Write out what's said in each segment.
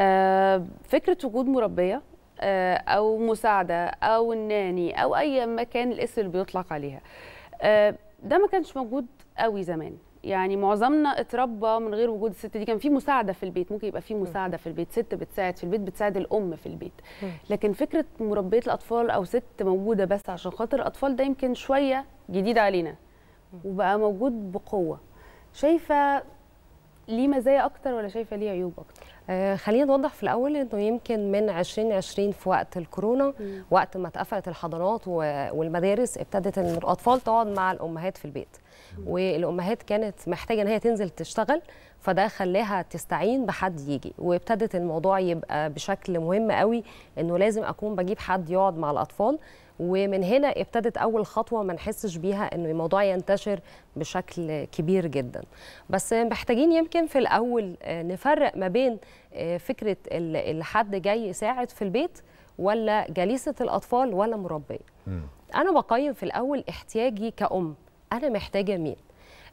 آه، فكره وجود مربيه آه، او مساعده او الناني او اي مكان الاسم اللي بيطلق عليها آه، ده ما كانش موجود قوي زمان يعني معظمنا اتربى من غير وجود الست دي كان في مساعده في البيت ممكن يبقى في مساعده في البيت ست بتساعد في البيت بتساعد الام في البيت لكن فكره مربيه الاطفال او ست موجوده بس عشان خاطر الاطفال ده يمكن شويه جديد علينا وبقى موجود بقوه شايفه ليه مزايا اكتر ولا شايفه ليه عيوب اكتر آه، خلينا نوضح في الاول انه يمكن من 2020 في وقت الكورونا مم. وقت ما اتقفلت الحضانات والمدارس ابتدت ان الاطفال تقعد مع الامهات في البيت والامهات كانت محتاجه ان هي تنزل تشتغل فده خلاها تستعين بحد يجي وابتدت الموضوع يبقى بشكل مهم قوي انه لازم اكون بجيب حد يقعد مع الاطفال ومن هنا ابتدت اول خطوه ما نحسش بيها ان الموضوع ينتشر بشكل كبير جدا بس محتاجين يمكن في الاول آه، نفرق ما بين آه، فكره اللي حد جاي يساعد في البيت ولا جليسه الاطفال ولا مربيه انا بقيم في الاول احتياجي كأم انا محتاجه مين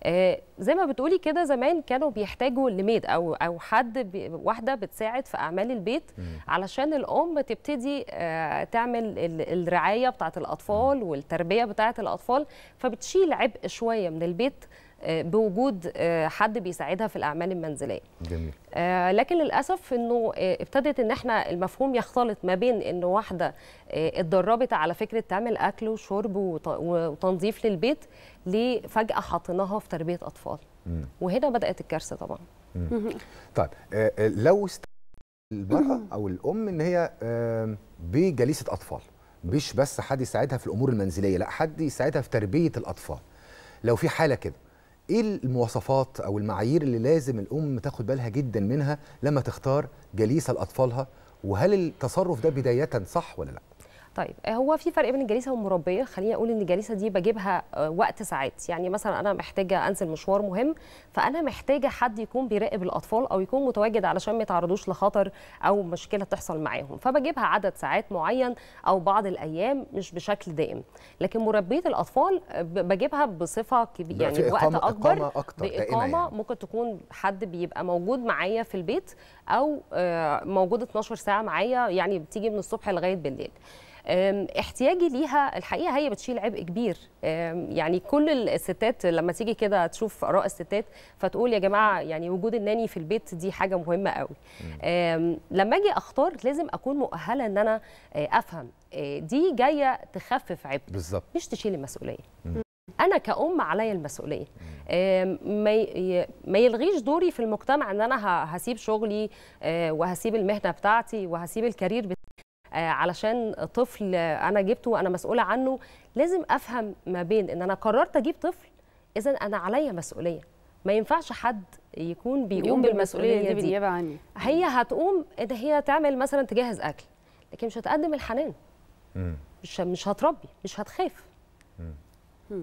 آه، زي ما بتقولي كده زمان كانوا بيحتاجوا لميد او او حد واحده بتساعد في اعمال البيت علشان الام تبتدي آه، تعمل الرعايه بتاعه الاطفال والتربيه بتاعه الاطفال فبتشيل عبء شويه من البيت آه، بوجود آه، حد بيساعدها في الاعمال المنزليه جميل. آه، لكن للاسف انه ابتدت ان احنا المفهوم يختلط ما بين ان واحده اتدربت على فكره تعمل اكل وشرب وتنظيف للبيت لفجاه حطيناها في تربيه اطفال وهنا بدات الكارثه طبعا طيب لو است... المراه او الام ان هي بجليسه اطفال مش بس حد يساعدها في الامور المنزليه لا حد يساعدها في تربيه الاطفال لو في حاله كده ايه المواصفات او المعايير اللي لازم الام تاخد بالها جدا منها لما تختار جليسه لاطفالها وهل التصرف ده بدايه صح ولا لا طيب آه، هو في فرق بين الجليسه والمربيه خليني اقول ان الجليسه دي بجيبها آه، وقت ساعات يعني مثلا انا محتاجه انزل مشوار مهم فانا محتاجه حد يكون بيراقب الاطفال او يكون متواجد علشان ما يتعرضوش لخطر او مشكله تحصل معاهم فبجيبها عدد ساعات معين او بعض الايام مش بشكل دائم لكن مربيه الاطفال آه، بجيبها بصفه كبيره يعني وقت اكبر باقامه يعني. ممكن تكون حد بيبقى موجود معايا في البيت او موجود 12 ساعه معايا يعني بتيجي من الصبح لغايه بالليل احتياجي ليها الحقيقه هي بتشيل عبء كبير يعني كل الستات لما تيجي كده تشوف اراء الستات فتقول يا جماعه يعني وجود الناني في البيت دي حاجه مهمه قوي لما اجي اختار لازم اكون مؤهله ان انا أه، افهم أه، دي جايه تخفف عبء بالزبط. مش تشيل المسؤوليه انا كأم عليا المسؤوليه ما يلغيش دوري في المجتمع ان انا هسيب شغلي أه، وهسيب المهنه بتاعتي وهسيب الكارير بتاعتي آه، علشان طفل انا جبته وانا مسؤوله عنه لازم افهم ما بين ان انا قررت اجيب طفل اذا انا عليا مسؤوليه ما ينفعش حد يكون بيقوم بالمسؤوليه دي بالنيابه عني هي هتقوم ان هي تعمل مثلا تجهز اكل لكن مش هتقدم الحنان مش مش هتربي مش هتخاف